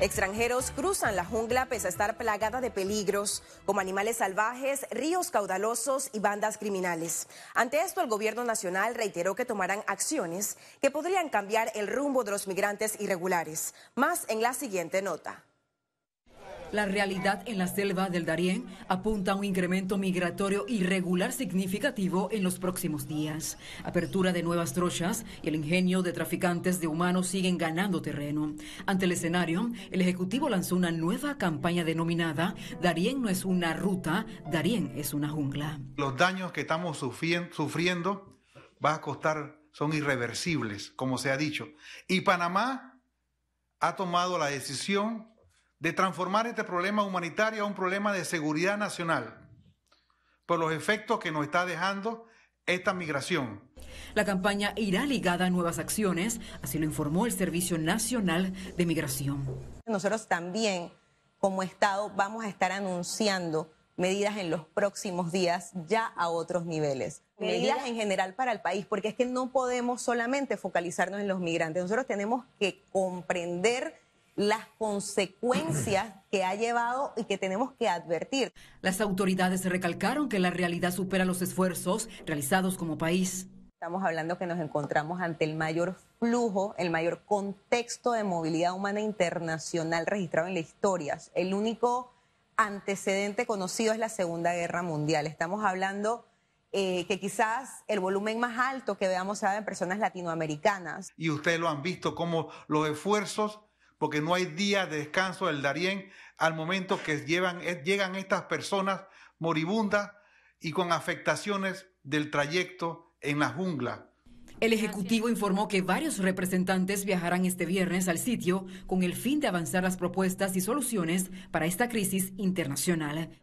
Extranjeros cruzan la jungla pese a estar plagada de peligros, como animales salvajes, ríos caudalosos y bandas criminales. Ante esto, el gobierno nacional reiteró que tomarán acciones que podrían cambiar el rumbo de los migrantes irregulares. Más en la siguiente nota. La realidad en la selva del Darién apunta a un incremento migratorio irregular significativo en los próximos días. Apertura de nuevas trochas y el ingenio de traficantes de humanos siguen ganando terreno. Ante el escenario, el Ejecutivo lanzó una nueva campaña denominada Darién no es una ruta, Darién es una jungla. Los daños que estamos sufriendo a costar, son irreversibles, como se ha dicho. Y Panamá ha tomado la decisión de transformar este problema humanitario a un problema de seguridad nacional por los efectos que nos está dejando esta migración. La campaña irá ligada a nuevas acciones, así lo informó el Servicio Nacional de Migración. Nosotros también, como Estado, vamos a estar anunciando medidas en los próximos días ya a otros niveles. Medidas en general para el país, porque es que no podemos solamente focalizarnos en los migrantes. Nosotros tenemos que comprender las consecuencias que ha llevado y que tenemos que advertir. Las autoridades recalcaron que la realidad supera los esfuerzos realizados como país. Estamos hablando que nos encontramos ante el mayor flujo, el mayor contexto de movilidad humana internacional registrado en la historia. El único antecedente conocido es la Segunda Guerra Mundial. Estamos hablando eh, que quizás el volumen más alto que veamos sea en personas latinoamericanas. Y ustedes lo han visto como los esfuerzos porque no hay día de descanso del Darién al momento que eh, llegan estas personas moribundas y con afectaciones del trayecto en la jungla. El Ejecutivo informó que varios representantes viajarán este viernes al sitio con el fin de avanzar las propuestas y soluciones para esta crisis internacional.